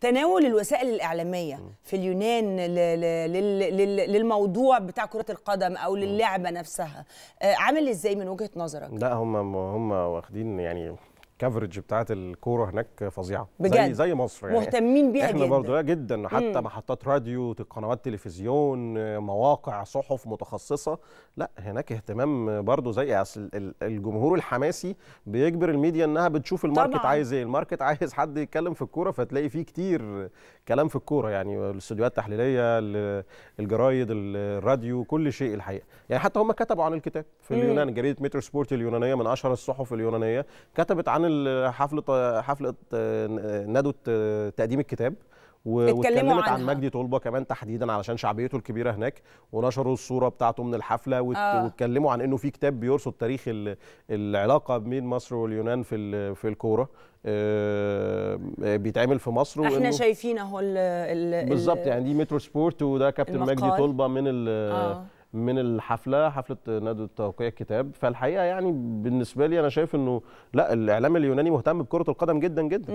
تناول الوسائل الاعلاميه في اليونان للموضوع بتاع كره القدم او للعبه نفسها آه، عامل ازاي من وجهه نظرك لا هم هم واخدين يعني الكفرج بتاعت الكوره هناك فظيعه بجد زي, زي مصر يعني مهتمين بيها احنا برضه جدا حتى مم. محطات راديو قنوات تلفزيون مواقع صحف متخصصه لا هناك اهتمام برضه زي الجمهور الحماسي بيجبر الميديا انها بتشوف الماركت طبعا. عايز ايه الماركت عايز حد يتكلم في الكوره فتلاقي فيه كتير كلام في الكوره يعني الاستديوهات التحليليه الجرايد الراديو كل شيء الحقيقه يعني حتى هم كتبوا عن الكتاب في اليونان جريده مترو سبورت اليونانيه من اشهر الصحف اليونانيه كتبت عن عامل حفله ندوه تقديم الكتاب واتكلمت عن مجدي طلبه كمان تحديدا علشان شعبيته الكبيره هناك ونشروا الصوره بتاعته من الحفله آه. واتكلموا عن انه في كتاب بيرصد تاريخ العلاقه بين مصر واليونان في في الكوره آه، بيتعمل في مصر احنا شايفين اهو بالظبط يعني دي مترو سبورت وده كابتن مجدي طلبه من ال آه. من الحفله حفله نادي توقيع الكتاب فالحقيقه يعني بالنسبه لي انا شايف انه لا الاعلام اليوناني مهتم بكره القدم جدا جدا